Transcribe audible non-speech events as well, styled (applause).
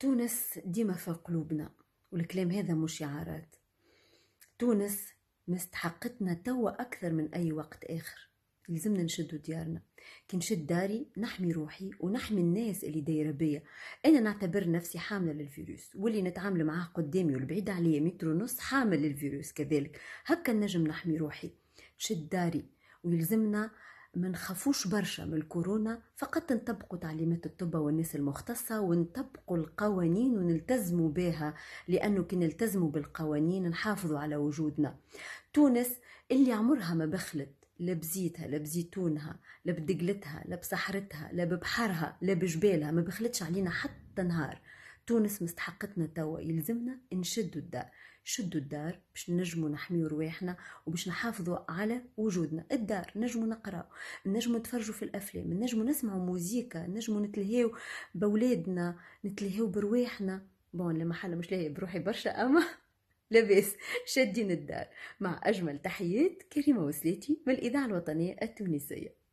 تونس ديما في قلوبنا والكلام هذا مش شعارات تونس مستحقتنا توا أكثر من أي وقت آخر لازمنا نشدو ديارنا كي نشد داري نحمي روحي ونحمي الناس اللي دايره بيا انا نعتبر نفسي حامله للفيروس واللي نتعامل معاه قدامي والبعيد عليا متر ونص حامل للفيروس كذلك هكا نجم نحمي روحي نشد داري ويلزمنا ما نخافوش برشا من الكورونا فقط نطبقوا تعليمات الطب والناس المختصة ونطبقوا القوانين ونلتزموا بها لأنه كي نلتزموا بالقوانين نحافظوا على وجودنا تونس اللي عمرها ما بخلت لا بزيتها لا بزيتونها لا بدقلتها لا بصحرتها لا ببحرها لا بجبالها ما بخلتش علينا حتى نهار تونس مستحقتنا توا يلزمنا نشدوا الدار شدوا الدار باش نجموا نحميو رواحنا وباش نحافظوا على وجودنا الدار نجموا نقراو نجموا نتفرجوا في الافلام نجموا نسمعوا موزيكا نجموا نتلهيو باولادنا نتلهيو برواحنا بون لما مش لاهي بروحي برشا اما (laughs) لاباس شادين الدار مع اجمل تحيات كريمه وسلاتي من الاذاعه الوطنيه التونسيه